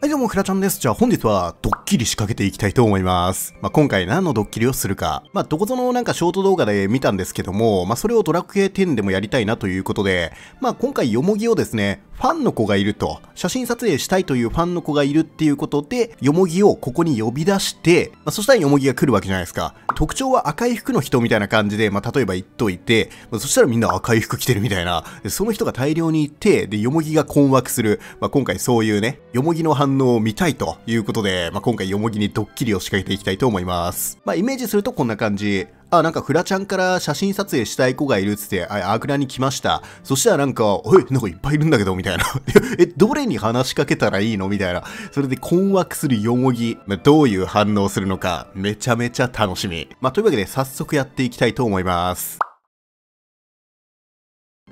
はいどうも、フラちゃんです。じゃあ本日はドッキリ仕掛けていきたいと思います。まあ、今回何のドッキリをするか。まあ、どこぞのなんかショート動画で見たんですけども、まあ、それをドラクエ10でもやりたいなということで、まあ、今回よもぎをですね、ファンの子がいると、写真撮影したいというファンの子がいるっていうことで、よもぎをここに呼び出して、まあ、そしたらよもぎが来るわけじゃないですか。特徴は赤い服の人みたいな感じで、まあ、例えば言っといて、まあ、そしたらみんな赤い服着てるみたいな、その人が大量にいて、で、ヨモギが困惑する、まあ、今回そういうね、ヨモギの反応を見たいということで、まあ、今回ヨモギにドッキリを仕掛けていきたいと思います。まあ、イメージするとこんな感じ。あ、なんかフラちゃんから写真撮影したい子がいるっつって、あアークラに来ました。そしたらなんか、おい、なんかいっぱいいるんだけど、みたいな。え、どれに話しかけたらいいのみたいな。それで困惑するよもぎ。どういう反応するのか、めちゃめちゃ楽しみ。まあ、というわけで早速やっていきたいと思います。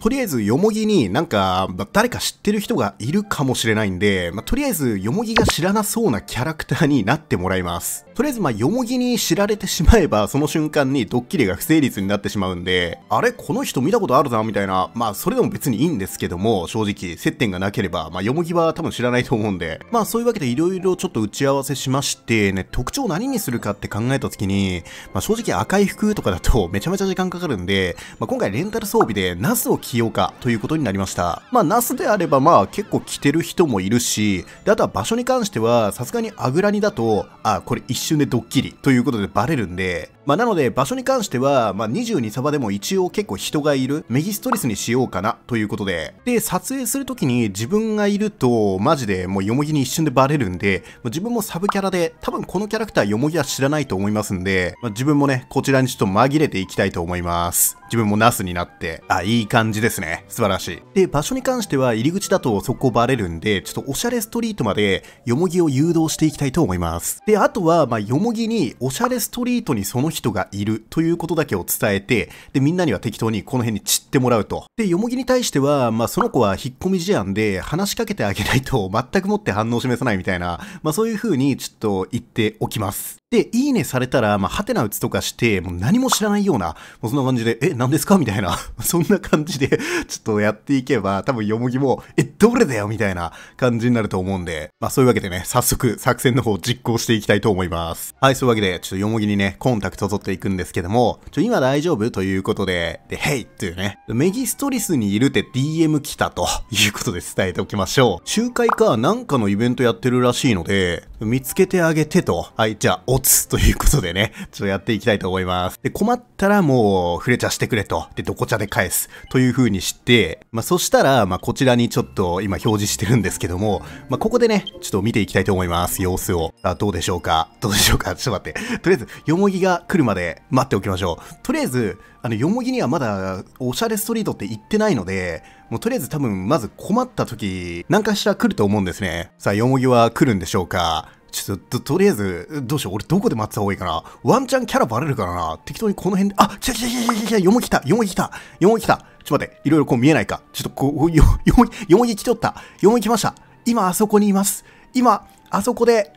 とりあえず、よもぎになんか、ま、誰か知ってる人がいるかもしれないんで、まあ、とりあえず、よもぎが知らなそうなキャラクターになってもらいます。とりあえず、まあ、よもぎに知られてしまえば、その瞬間にドッキリが不成立になってしまうんで、あれ、この人見たことあるな、みたいな、まあ、それでも別にいいんですけども、正直、接点がなければ、まあ、よもぎは多分知らないと思うんで、まあ、そういうわけでいろいろちょっと打ち合わせしまして、ね、特徴何にするかって考えた時に、まあ、正直赤い服とかだとめちゃめちゃ時間かかるんで、まあ、今回レンタル装備でナスを着ようかということになりました。まあ、ナスであればまあ結構着てる人もいるし、で、あとは場所に関してはさすがにあぐらにだと、あ、これ一瞬でドッキリということでバレるんで、まあ、なので場所に関しては、まあ、22サバでも一応結構人がいるメギストリスにしようかなということで。で、撮影するときに自分がいるとマジでもうよもぎに一瞬でバレるんで、まあ、自分もサブキャラで多分このキャラクターよもぎは知らないと思いますんで、まあ、自分もね、こちらにちょっと紛れていきたいと思います。自分もナスになって、あ、いい感じじですね。素晴らしい。で、場所に関しては入り口だと速攻バレるんで、ちょっとおしゃれストリートまでよもぎを誘導していきたいと思います。で、あとは、まあ、よもぎにおしゃれストリートにその人がいるということだけを伝えて、で、みんなには適当にこの辺に散ってもらうと。で、よもぎに対しては、まあ、その子は引っ込み思案で話しかけてあげないと全くもって反応を示さないみたいな、まあ、そういう風にちょっと言っておきます。で、いいねされたら、まあ、はてな打つとかして、もう何も知らないような、もうそんな感じで、え、何ですかみたいな、そんな感じで、ちょっとやっていけば、多分よもぎも、え、どれだよみたいな感じになると思うんで、まあ、そういうわけでね、早速、作戦の方を実行していきたいと思います。はい、そういうわけで、ちょっとよもぎにね、コンタクト取っていくんですけども、ちょ、今大丈夫ということで、で、ヘイっていうね、メギストリスにいるって DM 来たということで伝えておきましょう。集会か、なんかのイベントやってるらしいので、見つけてあげてと。はい、じゃあ、持つということでね、ちょっとやっていきたいと思います。で、困ったらもう、触れちゃしてくれと。で、どこ茶で返す。という風にして、まあ、そしたら、まあ、こちらにちょっと今表示してるんですけども、まあ、ここでね、ちょっと見ていきたいと思います。様子を。あ、どうでしょうかどうでしょうか ちょっと待って。とりあえず、よもぎが来るまで待っておきましょう。とりあえず、あの、よもぎにはまだ、おしゃれストリートって行ってないので、もうとりあえず多分、まず困った時、何かしら来ると思うんですね。さあ、よもぎは来るんでしょうかちょっと、とりあえず、どうしよう。俺どこで待ってた方がいいかな。ワンチャンキャラバレるからな。適当にこの辺で、あ、来た来た来た来た来た、よもぎ来た、よも来た、よも来た。ちょっと待って、いろいろこう見えないか。ちょっとこう、よ、よも来とった。よもぎ来ました。今、あそこにいます。今、あそこで、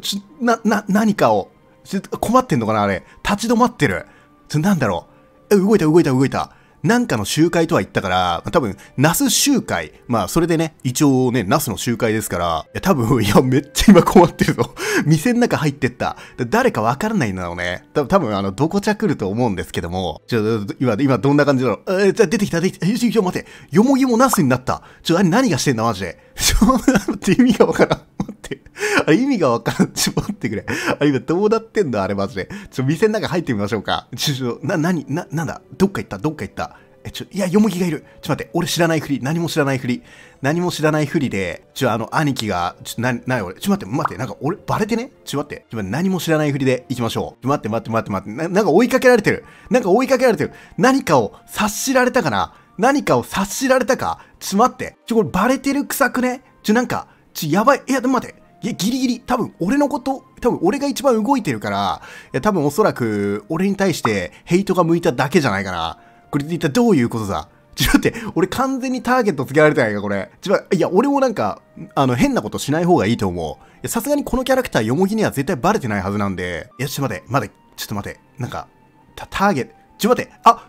ちな、な、何かを、ちょっと困ってんのかなあれ。立ち止まってる。ちょ、なんだろう。え、動いた動いた動いた。なんかの集会とは言ったから、多分、ナス集会。まあ、それでね、一応ね、ナスの集会ですから、いや、多分、いや、めっちゃ今困ってるぞ。店の中入ってった。誰かわからないんだろうね。多分、多分あの、どこちゃくると思うんですけども、ちょ、今、今どんな感じだろう。えー、出てきた、出てきた。しよし、待って。よもぎもナスになった。ちょ、あれ、何がしてんだ、マジで。ちょ、って意味がわからん。って。。あれ意味がわからん。ちょ、待ってくれ。あれ今どうなってんだあれマジで。ちょ、店の中入ってみましょうか。ちょ、ちょ、な、なに、な、なんだどっか行ったどっか行ったえ、ちょ、いや、よもぎがいる。ちょ、待って、俺知らないふり。何も知らないふり。何も知らないふりで、ちょ、あの、兄貴が、ちょ、な、な俺。ちょ、待って、待って、なんか俺、バレてねちょ、待って。ちょ、何も知らないふりで行きましょう。ちょ、待って、待って、待って、待って。な、なんか追いかけられてる。なんか追いかけられてる。何かを察しられたかな何かを察しられたかちょ、待って。ちょ、これバレてる臭くねちょ、なんか、ちょ、やばい。いや、でも待って。ギリギリ、多分俺のこと、多分俺が一番動いてるから、いや多分おそらく俺に対してヘイトが向いただけじゃないかな。これって一体どういうことだちょっと待って、俺完全にターゲットつけられてないか、これ。ちょ、いや、俺もなんか、あの、変なことしない方がいいと思う。いや、さすがにこのキャラクター、ヨモギには絶対バレてないはずなんで。いや、ちょっと待って、待って、ちょっと待って、なんか、ターゲット、ちょ、待って、あ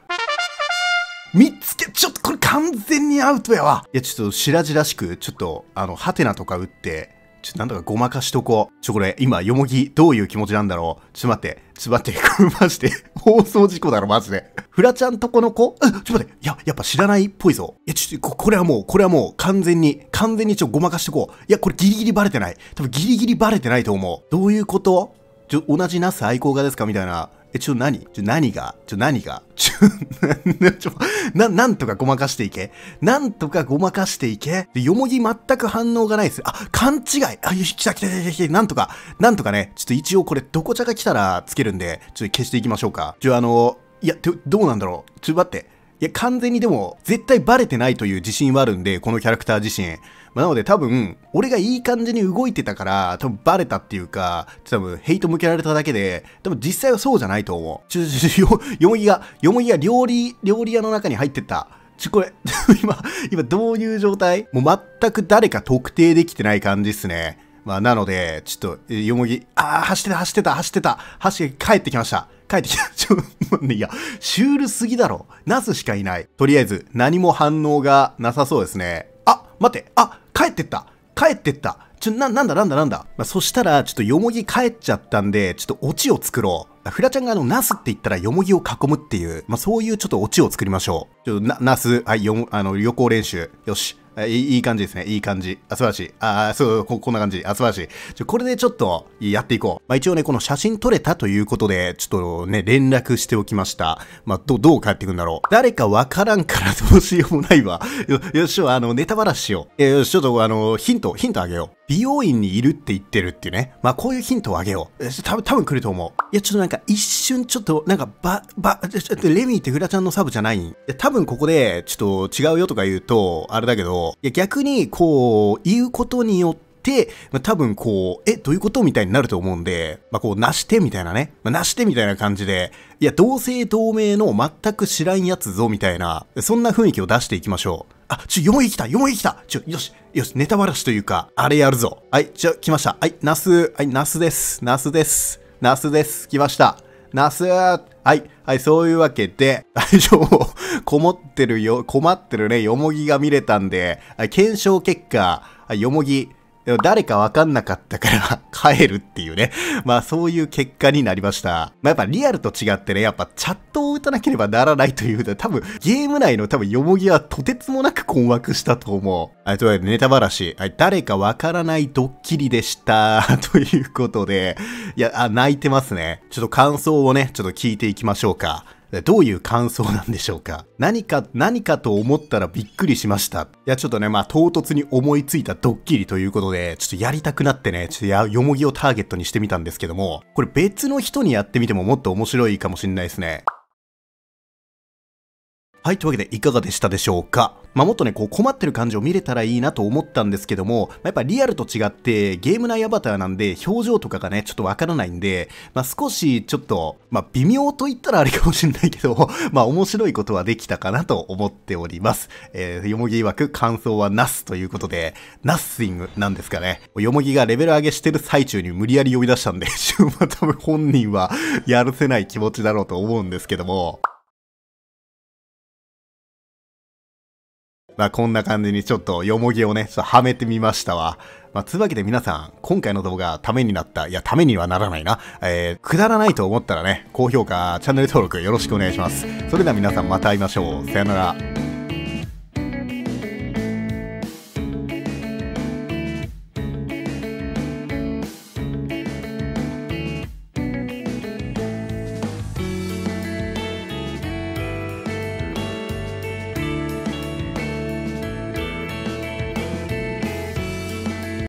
見つけ、ちょっとこれ完全にアウトやわ。いや、ちょっと白々しく、ちょっと、あの、ハテナとか打って、ちょっとなんとかごまかしとこう。ちょ、これ、今、よもぎ、どういう気持ちなんだろう。ちょ、っと待って、ちょ、待って、これマジで、放送事故だろ、マジで。フラちゃんとこの子え、ちょ、っと待って、いや、やっぱ知らないっぽいぞ。いや、ちょ、っここれはもう、これはもう、完全に、完全にちょ、ごまかしとこう。いや、これギリギリバレてない。多分ギリギリバレてないと思う。どういうことちょ、同じナス愛好家ですかみたいな。え、ちょ、何ちょ、何がちょ、何がちょ、ちょ、な、なんとかごまかしていけ。なんとかごまかしていけ。で、よもぎ全く反応がないです。あ、勘違いあ、よし、来た来た来た来た、なんとか、なんとかね、ちょっと一応これ、どこちゃが来たらつけるんで、ちょっと消していきましょうか。ちょ、あの、いや、どうなんだろうちょ、待って。いや、完全にでも、絶対バレてないという自信はあるんで、このキャラクター自身。まあ、なので多分、俺がいい感じに動いてたから、多分バレたっていうか、多分ヘイト向けられただけで、多分実際はそうじゃないと思う。ちょ、ちょ、ちょ、よ、よもぎが、よもぎが料理、料理屋の中に入ってった。ちょ、これ、今、今どういう状態もう全く誰か特定できてない感じっすね。まあ、なので、ちょっと、よもぎ、あー、走ってた、走ってた、走ってた、走って帰ってきました。帰ってきた。ちょ、いや、シュールすぎだろ。ナスしかいない。とりあえず、何も反応がなさそうですね。あ、待って、あ、帰ってった。帰ってった。ちょ、な、なんだなんだなんだ。まあ、そしたら、ちょっとヨモギ帰っちゃったんで、ちょっとオチを作ろう。フラちゃんがあの、ナスって言ったらヨモギを囲むっていう、まあ、そういうちょっとオチを作りましょう。ちょ、な、ナス、はい、よ、あの、旅行練習。よし。いい感じですね。いい感じ。あ、素晴らしい。あ、そうこ、こんな感じ。あ、素晴らしい。これでちょっとやっていこう。まあ、一応ね、この写真撮れたということで、ちょっとね、連絡しておきました。まあ、ど、どう帰ってくんだろう。誰かわからんからどうしようもないわ。よ、よしあの、ネタばらしよう。えちょっとあの、ヒント、ヒントあげよう。美容院にいるって言ってるっていうね。まあ、こういうヒントをあげよう。えー、多分、多分来ると思う。いや、ちょっとなんか一瞬ちょっと、なんか、ば、ば、ちょっとレミーってフラちゃんのサブじゃないん。多分ここで、ちょっと違うよとか言うと、あれだけど、いや逆にこう、言うことによって、で、まあ、多分こう、え、どういうことみたいになると思うんで、まあ、こう、なしてみたいなね、まあ、なしてみたいな感じで、いや、同姓同名の全く知らんやつぞ、みたいな、そんな雰囲気を出していきましょう。あ、ちょ、4位来た !4 位来たちょ、よしよし、ネタばらしというか、あれやるぞ。はい、じゃ、来ました。はい、ナス、はい、ナスです。ナスです。ナスです。来ました。ナスはい。はい、そういうわけで、大丈夫。こもってるよ、困ってるね、よもぎが見れたんで、検証結果、よもぎ、でも誰かわかんなかったから 帰るっていうね。まあそういう結果になりました。まあやっぱリアルと違ってね、やっぱチャットを打たなければならないという、多分ゲーム内の多分よもぎはとてつもなく困惑したと思う。はい、というネタばらし、はい、誰かわからないドッキリでした。ということで、いや、あ、泣いてますね。ちょっと感想をね、ちょっと聞いていきましょうか。どういう感想なんでしょうか何か、何かと思ったらびっくりしました。いや、ちょっとね、まあ、唐突に思いついたドッキリということで、ちょっとやりたくなってね、ちょっとや、よもぎをターゲットにしてみたんですけども、これ別の人にやってみてももっと面白いかもしれないですね。はい、というわけでいかがでしたでしょうかまあ、もっとね、こう困ってる感じを見れたらいいなと思ったんですけども、まあ、やっぱリアルと違ってゲーム内アバターなんで表情とかがね、ちょっとわからないんで、まあ、少しちょっと、まあ、微妙と言ったらあれかもしんないけど、まあ、面白いことはできたかなと思っております。えー、よもぎ曰く感想はナスということで、ナッイングなんですかね。よもぎがレベル上げしてる最中に無理やり呼び出したんで、多 分本人はやるせない気持ちだろうと思うんですけども。まあこんな感じにちょっとよもぎをね、ちょっとはめてみましたわ。まあ、つわけで皆さん、今回の動画、ためになった、いや、ためにはならないな。えー、くだらないと思ったらね、高評価、チャンネル登録よろしくお願いします。それでは皆さんまた会いましょう。さよなら。